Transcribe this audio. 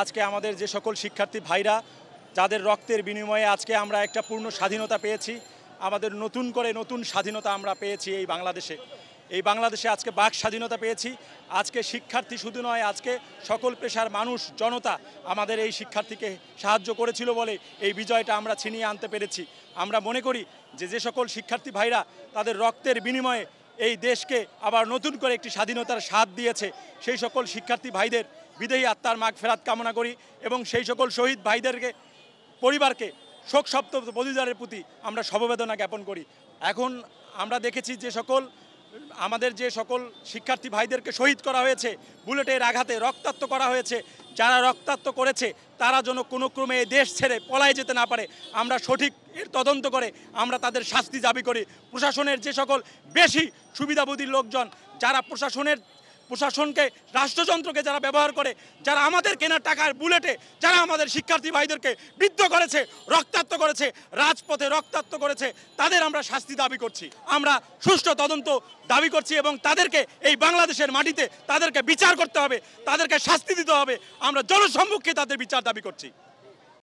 আজকে আমাদের যে সকল শিক্ষার্থী ভাইরা যাদের রক্তের বিনিময়ে আজকে আমরা একটা পূর্ণ স্বাধীনতা পেয়েছি আমাদের নতুন করে নতুন স্বাধীনতা আমরা পেয়েছি এই বাংলাদেশে এই বাংলাদেশে আজকে বাক স্বাধীনতা পেয়েছি আজকে শিক্ষার্থী শুধু নয় আজকে সকল পেশার মানুষ জনতা আমাদের এই শিক্ষার্থীকে সাহায্য করেছিল বলে এই বিজয়টা আমরা ছিনিয়ে আনতে পেরেছি আমরা মনে করি যে যে সকল শিক্ষার্থী ভাইরা তাদের রক্তের বিনিময়ে এই দেশকে আবার নতুন করে একটি স্বাধীনতার স্বাদ দিয়েছে সেই সকল শিক্ষার্থী ভাইদের বিদেহী আত্মার মাগ ফেরাত কামনা করি এবং সেই সকল শহীদ ভাইদেরকে পরিবারকে শোক সপ্ত প্রতি আমরা সমবেদনা জ্ঞাপন করি এখন আমরা দেখেছি যে সকল আমাদের যে সকল শিক্ষার্থী ভাইদেরকে শহীদ করা হয়েছে বুলেটের আঘাতে রক্তাক্ত করা হয়েছে যারা রক্তাক্ত করেছে তারা যেন কোনো ক্রমে দেশ ছেড়ে পলায় যেতে না পারে আমরা সঠিক এর তদন্ত করে আমরা তাদের শাস্তি দাবি করি প্রশাসনের যে সকল বেশি সুবিধাবোধী লোকজন যারা প্রশাসনের প্রশাসনকে রাষ্ট্রযন্ত্রকে যারা ব্যবহার করে যারা আমাদের কেনার টাকার বুলেটে যারা আমাদের শিক্ষার্থী ভাইদেরকে বৃদ্ধ করেছে রক্তাক্ত করেছে রাজপথে রক্তাক্ত করেছে তাদের আমরা শাস্তি দাবি করছি আমরা সুষ্ঠু তদন্ত দাবি করছি এবং তাদেরকে এই বাংলাদেশের মাটিতে তাদেরকে বিচার করতে হবে তাদেরকে শাস্তি দিতে হবে আমরা জনসম্মুখে তাদের বিচার দাবি করছি